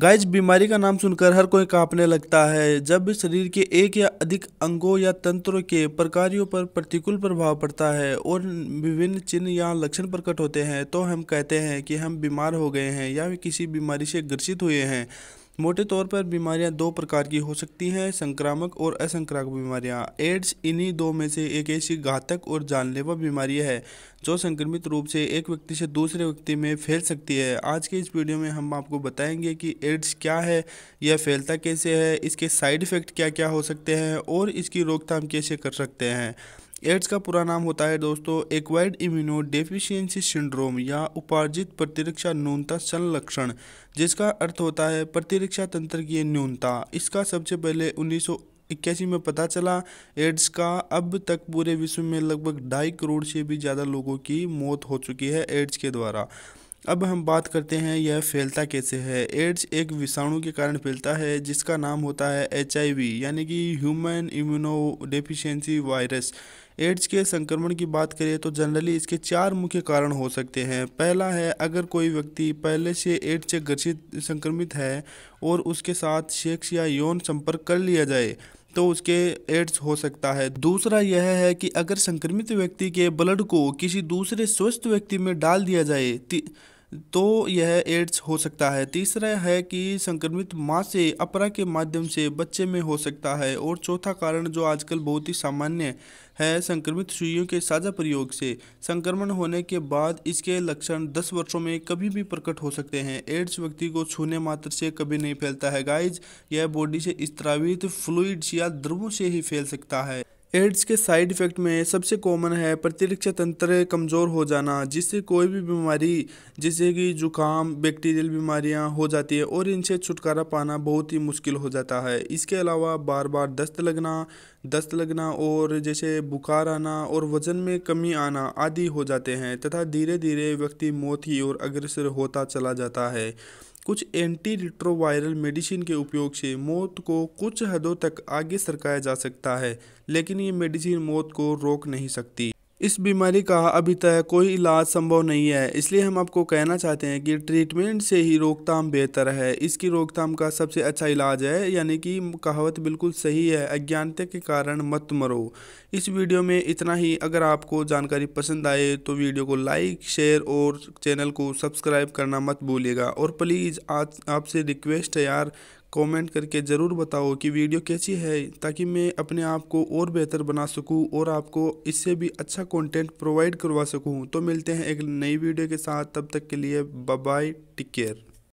guys बीमारी का नाम सुनकर हर कोई कांपने लगता है जब शरीर के एक या अधिक अंगों या तंत्रों के प्रकारियों पर प्रतिकूल प्रभाव पड़ता है और विभिन्न चिन्ह या लक्षण प्रकट होते हैं तो हम कहते हैं कि हम बीमार हो गए हैं या किसी बीमारी से ग्रसित हुए हैं मोटे तौर पर बीमारियां दो प्रकार की हो सकती हैं संक्रामक और असंक्रामक बीमारियां एड्स इन्हीं दो में से एक ऐसी घातक और जानलेवा बीमारी है जो संक्रमित रूप से एक व्यक्ति से दूसरे व्यक्ति में फैल सकती है आज के इस वीडियो में हम आपको बताएंगे कि एड्स क्या है यह फैलता कैसे है इसके साइड इफ़ेक्ट क्या क्या हो सकते हैं और इसकी रोकथाम कैसे कर सकते हैं एड्स का पूरा नाम होता है दोस्तों एक्वाइड इम्यूनो डेफिशियंसी सिंड्रोम या उपार्जित प्रतिरक्षा न्यूनता संलक्षण जिसका अर्थ होता है प्रतिरक्षा तंत्र की न्यूनता इसका सबसे पहले उन्नीस इक्यासी में पता चला एड्स का अब तक पूरे विश्व में लगभग ढाई करोड़ से भी ज़्यादा लोगों की मौत हो चुकी है एड्स के द्वारा अब हम बात करते हैं यह फैलता कैसे है एड्स एक विषाणु के कारण फैलता है जिसका नाम होता है एच यानी कि human immunodeficiency virus AIDS के संक्रमण की बात करें तो जनरली इसके चार मुख्य कारण हो सकते हैं पहला है अगर कोई व्यक्ति पहले से एड्स से ग्रसित संक्रमित है और उसके साथ सेक्स या यौन संपर्क कर लिया जाए तो उसके एड्स हो सकता है दूसरा यह है कि अगर संक्रमित व्यक्ति के ब्लड को किसी दूसरे स्वस्थ व्यक्ति में डाल दिया जाए तो यह एड्स हो सकता है तीसरा है कि संक्रमित माँ से अपरा के माध्यम से बच्चे में हो सकता है और चौथा कारण जो आजकल बहुत ही सामान्य है संक्रमित सुइयों के साझा प्रयोग से संक्रमण होने के बाद इसके लक्षण 10 वर्षों में कभी भी प्रकट हो सकते हैं एड्स व्यक्ति को छूने मात्र से कभी नहीं फैलता है गाइज यह बॉडी से स्त्रावित फ्लूड या द्रवों से ही फैल सकता है एड्स के साइड इफ़ेक्ट में सबसे कॉमन है प्रतिरक्षा तंत्र कमज़ोर हो जाना जिससे कोई भी बीमारी जैसे कि जुकाम बैक्टीरियल बीमारियां हो जाती है और इनसे छुटकारा पाना बहुत ही मुश्किल हो जाता है इसके अलावा बार बार दस्त लगना दस्त लगना और जैसे बुखार आना और वज़न में कमी आना आदि हो जाते हैं तथा धीरे धीरे व्यक्ति मौत की ओर अग्रसर होता चला जाता है कुछ एंटी रिट्रोवायरल मेडिसिन के उपयोग से मौत को कुछ हदों तक आगे सरकाया जा सकता है लेकिन ये मेडिसिन मौत को रोक नहीं सकती इस बीमारी का अभी तक कोई इलाज संभव नहीं है इसलिए हम आपको कहना चाहते हैं कि ट्रीटमेंट से ही रोकथाम बेहतर है इसकी रोकथाम का सबसे अच्छा इलाज है यानी कि कहावत बिल्कुल सही है अज्ञानता के कारण मत मरो इस वीडियो में इतना ही अगर आपको जानकारी पसंद आए तो वीडियो को लाइक शेयर और चैनल को सब्सक्राइब करना मत भूलिएगा और प्लीज़ आज आपसे रिक्वेस्ट है यार कमेंट करके ज़रूर बताओ कि वीडियो कैसी है ताकि मैं अपने आप को और बेहतर बना सकूं और आपको इससे भी अच्छा कंटेंट प्रोवाइड करवा सकूं तो मिलते हैं एक नई वीडियो के साथ तब तक के लिए बाय टेक केयर